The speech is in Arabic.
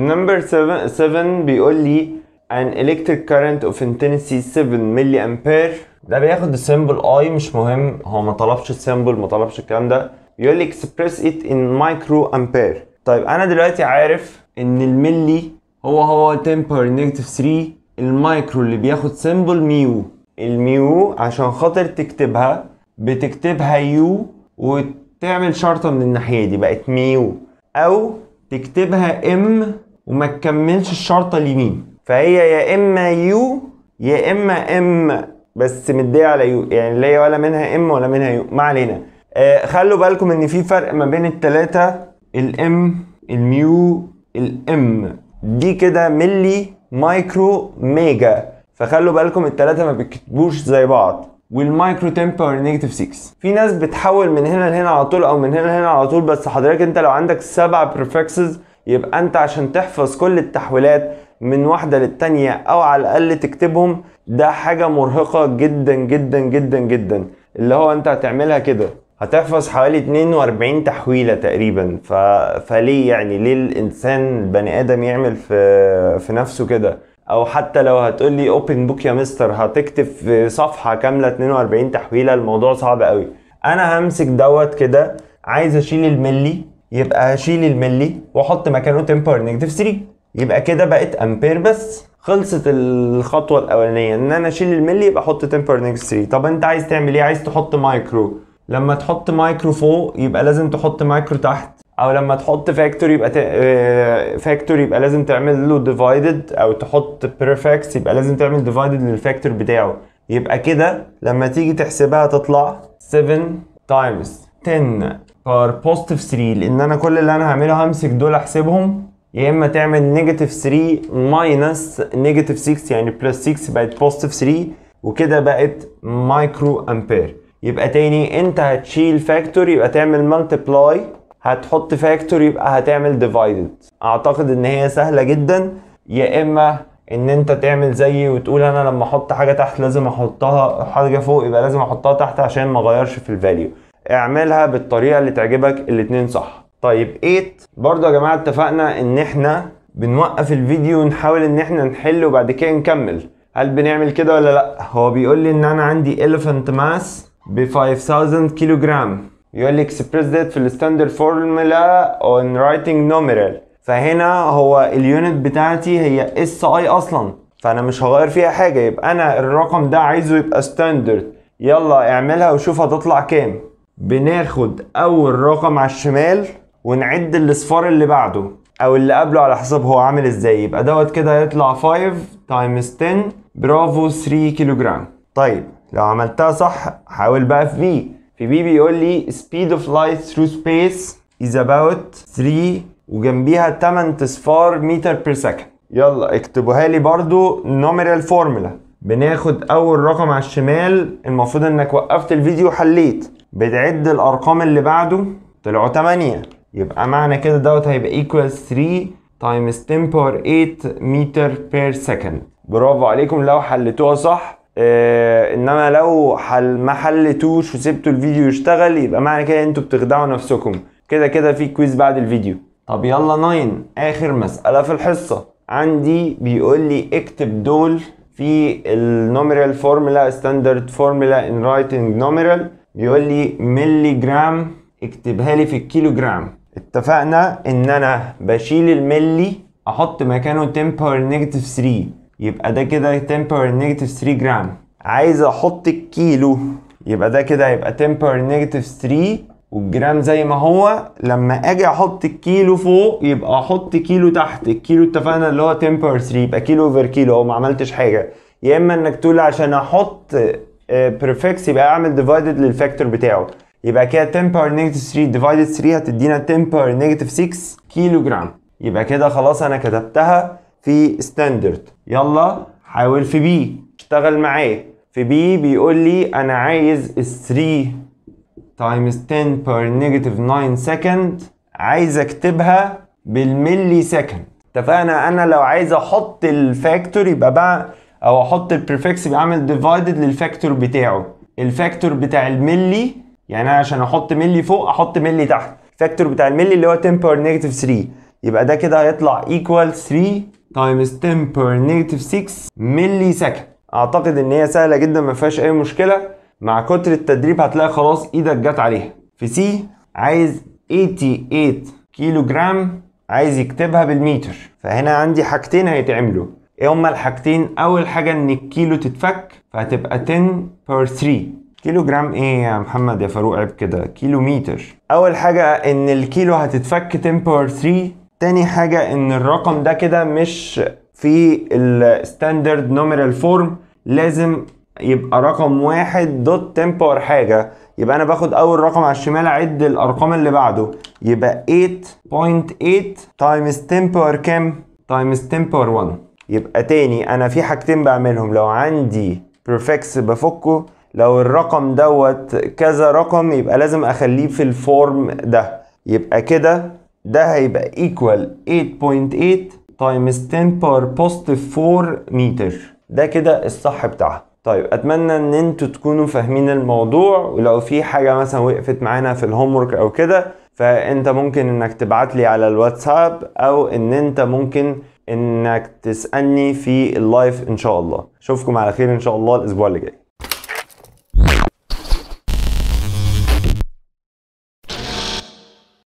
النمبر 7 بيقول لي an electric current of intensity 7 ملي امبير ده بياخد السيمبل اي مش مهم هو ما طلبش السيمبل ما طلبش الكلام ده بيقول لي express it in micro امبير طيب انا دلوقتي عارف ان الملي هو هو 10 نيجاتيف 3 المايكرو اللي بياخد سيمبل ميو الميو عشان خاطر تكتبها بتكتبها يو وتعمل شرطه من الناحيه دي بقت ميو او تكتبها ام وما تكملش الشرطه اليمين فهي يا اما يو يا اما ام بس مديه على يو يعني لا هي ولا منها ام ولا منها يو ما علينا آه خلوا بالكم ان في فرق ما بين الثلاثه الام الميو الام دي كده ملي مايكرو ميجا فخلوا بالكم الثلاثه ما بيكتبوش زي بعض والمايكرو تمبر نيجاتيف 6 في ناس بتحول من هنا لهنا على طول او من هنا لهنا على طول بس حضرتك انت لو عندك سبع بريفكسز يبقى انت عشان تحفظ كل التحويلات من واحدة للتانية او على الاقل تكتبهم ده حاجة مرهقة جدا جدا جدا جدا اللي هو انت هتعملها كده هتحفظ حوالي 42 تحويلة تقريبا ف... فليه يعني ليه الانسان البني ادم يعمل في, في نفسه كده او حتى لو هتقول لي اوبن بوك يا مستر هتكتب في صفحة كاملة 42 تحويلة الموضوع صعب قوي انا همسك دوت كده عايز اشيل الملي يبقى هشيل الملي واحط مكانه تمبر نيجاتيف 3 يبقى كده بقت امبير بس خلصت الخطوه الاولانيه ان انا اشيل الملي يبقى احط تمبر نيجاتيف 3 طب انت عايز تعمل ايه عايز تحط مايكرو لما تحط مايكرو فوق يبقى لازم تحط مايكرو تحت او لما تحط فاكتور يبقى ت... فاكتور آه، يبقى لازم تعمل له ديفايدد او تحط بريفكس يبقى لازم تعمل ديفايدد للفاكتور بتاعه يبقى كده لما تيجي تحسبها تطلع 7 تايمز 10 بوزيتيف 3 لان انا كل اللي انا هعمله همسك دول احسبهم يا اما تعمل نيجاتيف 3 ماينس نيجاتيف 6 يعني بلس 6 بقت بوزيتيف 3 وكده بقت مايكرو امبير يبقى تاني انت هتشيل فاكتور يبقى تعمل مالتبلاي هتحط فاكتور يبقى هتعمل ديفايدد اعتقد ان هي سهله جدا يا اما ان انت تعمل زيي وتقول انا لما احط حاجه تحت لازم احطها حاجه فوق يبقى لازم احطها تحت عشان ما اغيرش في الفاليو اعملها بالطريقه اللي تعجبك الاتنين صح طيب 8 برضه يا جماعه اتفقنا ان احنا بنوقف الفيديو ونحاول ان احنا نحل وبعد كده نكمل هل بنعمل كده ولا لا هو بيقول لي ان انا عندي elephant mass ب 5000 كيلو جرام يقول لي express that في الستاندرد فورمولا on writing numeral فهنا هو اليونت بتاعتي هي اس اي اصلا فانا مش هغير فيها حاجه يبقى انا الرقم ده عايزه يبقى ستاندرد يلا اعملها وشوف هتطلع كام بناخد اول رقم على الشمال ونعد الاصفار اللي بعده او اللي قبله على حسب هو عامل ازاي يبقى دوت كده هيطلع 5 تايمز 10 برافو 3 كيلو جرام طيب لو عملتها صح حاول بقى في بي في بي بيقول لي speed of light through space is about 3 وجنبيها 8 اصفار متر بير سكند يلا اكتبوها لي برضو نوميرال فورمولا بناخد اول رقم على الشمال المفروض انك وقفت الفيديو وحليت بتعد الارقام اللي بعده طلعوا 8 يبقى معنى كده دوت هيبقى equals 3 times 10 power 8 meter per second برافو عليكم لو حلتوها صح آه انما لو حل ما حلتوش وسبتوا الفيديو يشتغل يبقى معنى كده انتوا بتخدعوا نفسكم كده كده في كويز بعد الفيديو طب يلا 9 اخر مساله في الحصه عندي بيقول لي اكتب دول في النوميرال فورمولا ستاندرد فورمولا ان رايتنج نوميرال بيقول لي ملي جرام اكتبها لي في الكيلو جرام اتفقنا ان انا بشيل الملي احط مكانه 10 باور نيجاتيف 3 يبقى ده كده 10 باور نيجاتيف 3 جرام عايز احط الكيلو يبقى ده كده هيبقى 10 باور نيجاتيف 3 والجرام زي ما هو لما اجي احط الكيلو فوق يبقى احط كيلو تحت الكيلو اتفقنا اللي هو 10 باور 3 يبقى كيلو اوفر كيلو او ما عملتش حاجه يا اما انك تقول عشان احط بريفكس آه، يبقى اعمل ديفايدد للفاكتور بتاعه يبقى كده 10 باور نيجاتيف 3 ديفايدد 3 هتدينا 10 باور نيجاتيف 6 كيلو جرام يبقى كده خلاص انا كتبتها في ستاندرد يلا حاول في بي اشتغل معاه في بي بيقول لي انا عايز ال 3 تايمز 10 بير نيجاتيف 9 سكند عايز اكتبها بالملي سكند اتفقنا انا لو عايز احط الفاكتور يبقى بقى او احط البريفكس بعمل ديفايدد للفاكتور بتاعه الفاكتور بتاع الملي يعني انا عشان احط ملي فوق احط ملي تحت الفاكتور بتاع الملي اللي هو 10 باور نيجاتيف 3 يبقى ده كده هيطلع ايكوال 3 تايمز 10 باور نيجاتيف 6 ملي سكند اعتقد ان هي سهله جدا ما فيهاش اي مشكله مع كتر التدريب هتلاقي خلاص ايدك جت عليها في سي عايز 88 كيلو جرام عايز يكتبها بالمتر فهنا عندي حاجتين هيتعملوا ايه هما الحاجتين اول حاجه ان الكيلو تتفك فهتبقى 10 باور 3 كيلو جرام ايه يا محمد يا فاروق عيب كده كيلو متر اول حاجه ان الكيلو هتتفك 10 باور 3 تاني حاجه ان الرقم ده كده مش في الستاندرد نوميرال فورم لازم يبقى رقم واحد دوت 10 باور حاجه يبقى انا باخد اول رقم على الشمال اعد الارقام اللي بعده يبقى 8.8 تايمز 10 باور كام تايمز 10 باور 1 يبقى تاني انا في حاجتين بعملهم لو عندي بريفكس بفكه لو الرقم دوت كذا رقم يبقى لازم اخليه في الفورم ده يبقى كده ده هيبقى ايكوال 8.8 تايمز 10 بار بوزيتيف 4 متر ده كده الصح بتاعها طيب اتمنى ان انتوا تكونوا فاهمين الموضوع ولو في حاجه مثلا وقفت معانا في الهومورك او كده فانت ممكن انك تبعت لي على الواتساب او ان انت ممكن انك تسالني في اللايف ان شاء الله اشوفكم على خير ان شاء الله الاسبوع اللي جاي